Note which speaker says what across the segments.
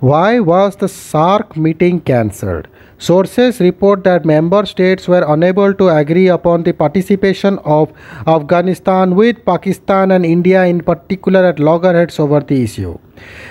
Speaker 1: Why was the SARC meeting cancelled? Sources report that member states were unable to agree upon the participation of Afghanistan with Pakistan and India in particular at loggerheads over the issue.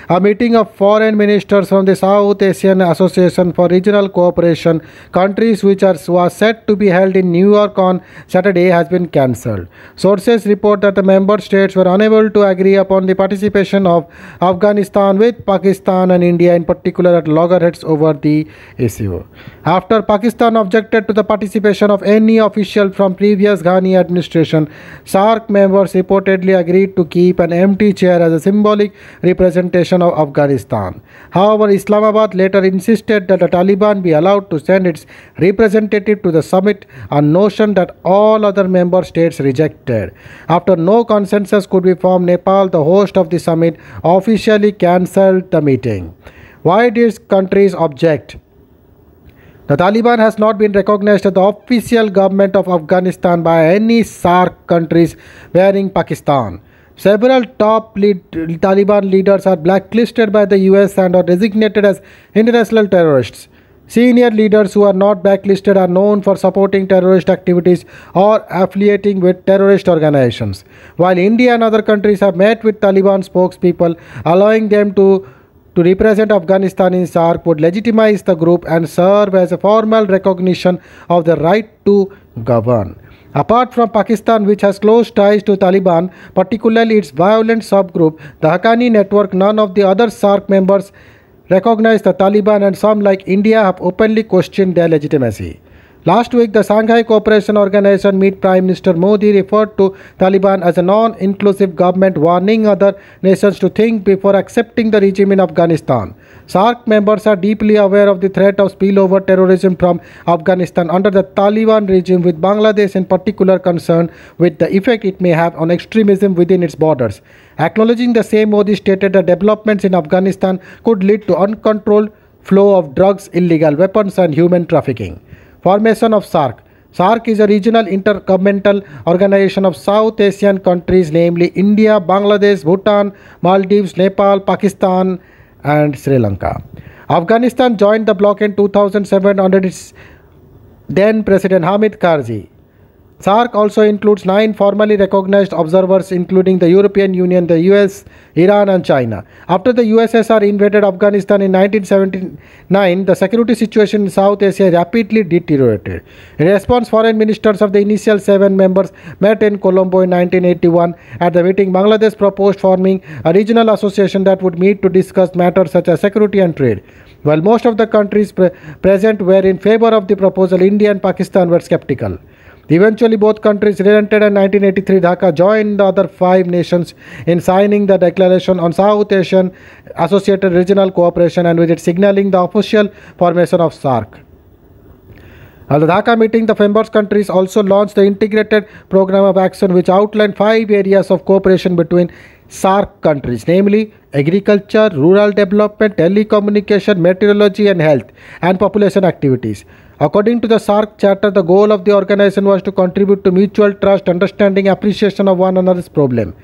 Speaker 1: A meeting of foreign ministers from the South Asian Association for Regional Cooperation countries, which are, was set to be held in New York on Saturday, has been cancelled. Sources report that the member states were unable to agree upon the participation of Afghanistan with Pakistan and India, in particular at loggerheads over the issue. After Pakistan objected to the participation of any official from previous Ghani administration, SARC members reportedly agreed to keep an empty chair as a symbolic representation representation of Afghanistan. However, Islamabad later insisted that the Taliban be allowed to send its representative to the summit, a notion that all other member states rejected. After no consensus could be formed, Nepal, the host of the summit, officially cancelled the meeting. Why did countries object? The Taliban has not been recognized as the official government of Afghanistan by any SAARC countries, barring Pakistan. Several top lead, Taliban leaders are blacklisted by the US and are designated as international terrorists. Senior leaders who are not blacklisted are known for supporting terrorist activities or affiliating with terrorist organizations. While India and other countries have met with Taliban spokespeople, allowing them to to represent Afghanistan in SAARC would legitimize the group and serve as a formal recognition of the right to govern. Apart from Pakistan, which has close ties to Taliban, particularly its violent subgroup, the Haqqani network, none of the other SARC members recognize the Taliban and some like India have openly questioned their legitimacy. Last week, the Shanghai Cooperation Organization meet Prime Minister Modi referred to Taliban as a non-inclusive government, warning other nations to think before accepting the regime in Afghanistan. SARC members are deeply aware of the threat of spillover terrorism from Afghanistan under the Taliban regime, with Bangladesh in particular concerned with the effect it may have on extremism within its borders. Acknowledging the same, Modi stated that developments in Afghanistan could lead to uncontrolled flow of drugs, illegal weapons and human trafficking. Formation of SARC SARC is a regional intergovernmental organization of South Asian countries, namely India, Bangladesh, Bhutan, Maldives, Nepal, Pakistan, and Sri Lanka. Afghanistan joined the bloc in 2007 under its then President Hamid Karzai. SARC also includes nine formally recognized observers including the European Union, the US, Iran and China. After the USSR invaded Afghanistan in 1979, the security situation in South Asia rapidly deteriorated. In response, foreign ministers of the initial seven members met in Colombo in 1981. At the meeting, Bangladesh proposed forming a regional association that would meet to discuss matters such as security and trade. While most of the countries pre present were in favor of the proposal, India and Pakistan were skeptical. Eventually, both countries relented and 1983 Dhaka joined the other five nations in signing the Declaration on South Asian Associated Regional Cooperation and with it signaling the official formation of SARC. At the Dhaka meeting, the members countries also launched the integrated program of action which outlined five areas of cooperation between SARC countries, namely agriculture, rural development, telecommunication, meteorology and health and population activities. According to the SARC Charter, the goal of the organization was to contribute to mutual trust, understanding, appreciation of one another's problem.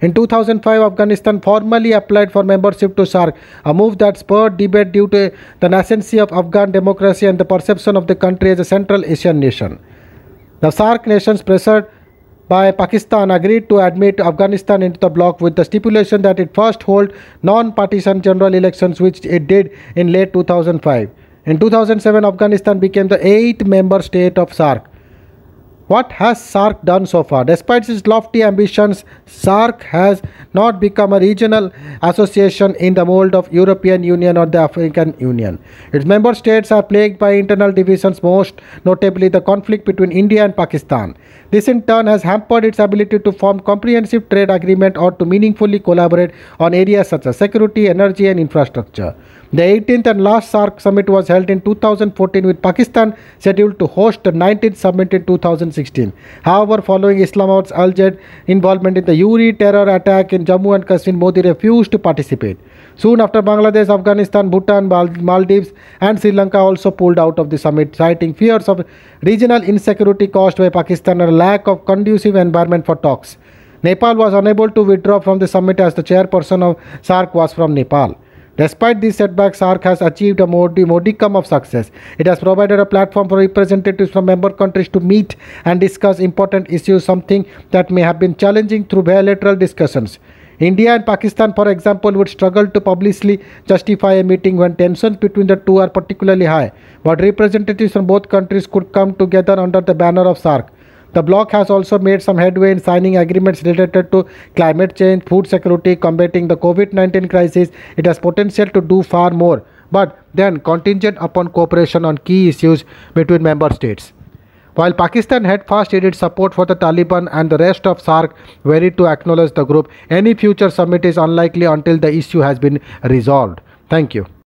Speaker 1: In 2005, Afghanistan formally applied for membership to SARC, a move that spurred debate due to the nascency of Afghan democracy and the perception of the country as a Central Asian nation. The SARC nations pressured by Pakistan agreed to admit Afghanistan into the bloc with the stipulation that it first hold non-partisan general elections which it did in late 2005. In 2007, Afghanistan became the eighth member state of SARC. What has SARC done so far? Despite its lofty ambitions, SARC has not become a regional association in the mold of European Union or the African Union. Its member states are plagued by internal divisions, most notably the conflict between India and Pakistan. This in turn has hampered its ability to form comprehensive trade agreement or to meaningfully collaborate on areas such as security, energy and infrastructure. The 18th and last SARC summit was held in 2014 with Pakistan scheduled to host the 19th summit in 2016. However, following Islamabad's alleged involvement in the Uri terror attack in Jammu and Kashmir, Modi refused to participate. Soon after, Bangladesh, Afghanistan, Bhutan, Maldives and Sri Lanka also pulled out of the summit, citing fears of regional insecurity caused by Pakistan and a lack of conducive environment for talks. Nepal was unable to withdraw from the summit as the chairperson of SARC was from Nepal. Despite these setbacks, SARC has achieved a modicum of success. It has provided a platform for representatives from member countries to meet and discuss important issues, something that may have been challenging through bilateral discussions. India and Pakistan, for example, would struggle to publicly justify a meeting when tensions between the two are particularly high, but representatives from both countries could come together under the banner of SARC. The bloc has also made some headway in signing agreements related to climate change, food security, combating the COVID-19 crisis. It has potential to do far more, but then contingent upon cooperation on key issues between member states. While Pakistan had first aided support for the Taliban and the rest of SARC wary to acknowledge the group, any future summit is unlikely until the issue has been resolved. Thank you.